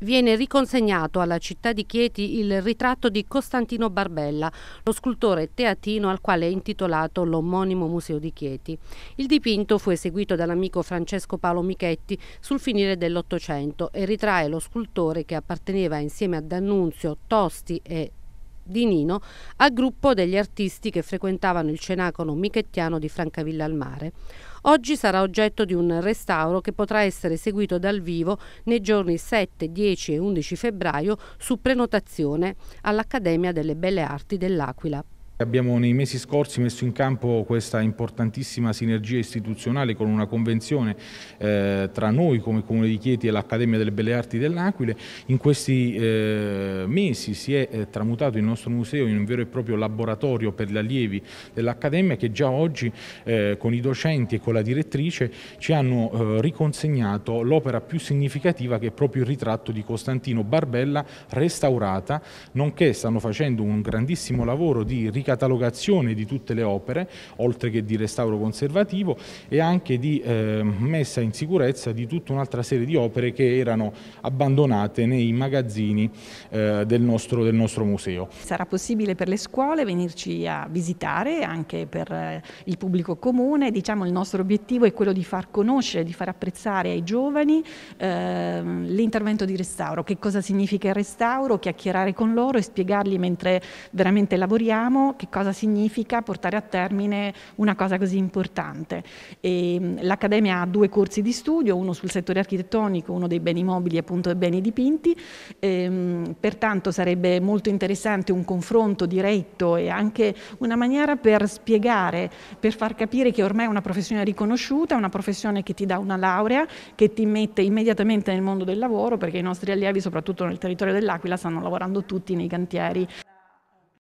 viene riconsegnato alla città di Chieti il ritratto di Costantino Barbella, lo scultore teatino al quale è intitolato l'omonimo Museo di Chieti. Il dipinto fu eseguito dall'amico Francesco Paolo Michetti sul finire dell'Ottocento e ritrae lo scultore che apparteneva insieme a D'Annunzio, Tosti e di Nino al gruppo degli artisti che frequentavano il cenacolo michettiano di Francavilla al Mare. Oggi sarà oggetto di un restauro che potrà essere seguito dal vivo nei giorni 7, 10 e 11 febbraio su prenotazione all'Accademia delle Belle Arti dell'Aquila. Abbiamo nei mesi scorsi messo in campo questa importantissima sinergia istituzionale con una convenzione eh, tra noi come Comune di Chieti e l'Accademia delle Belle Arti dell'Aquile. In questi eh, mesi si è eh, tramutato il nostro museo in un vero e proprio laboratorio per gli allievi dell'Accademia che già oggi eh, con i docenti e con la direttrice ci hanno eh, riconsegnato l'opera più significativa che è proprio il ritratto di Costantino Barbella restaurata, nonché stanno facendo un grandissimo lavoro di ricalcazione catalogazione di tutte le opere, oltre che di restauro conservativo e anche di eh, messa in sicurezza di tutta un'altra serie di opere che erano abbandonate nei magazzini eh, del, nostro, del nostro museo. Sarà possibile per le scuole venirci a visitare anche per eh, il pubblico comune, diciamo il nostro obiettivo è quello di far conoscere, di far apprezzare ai giovani eh, l'intervento di restauro, che cosa significa il restauro, chiacchierare con loro e spiegargli mentre veramente lavoriamo che cosa significa portare a termine una cosa così importante. Mm, L'Accademia ha due corsi di studio, uno sul settore architettonico, uno dei beni mobili e appunto dei beni dipinti, ehm, pertanto sarebbe molto interessante un confronto diretto e anche una maniera per spiegare, per far capire che ormai è una professione riconosciuta, è una professione che ti dà una laurea, che ti mette immediatamente nel mondo del lavoro, perché i nostri allievi, soprattutto nel territorio dell'Aquila, stanno lavorando tutti nei cantieri.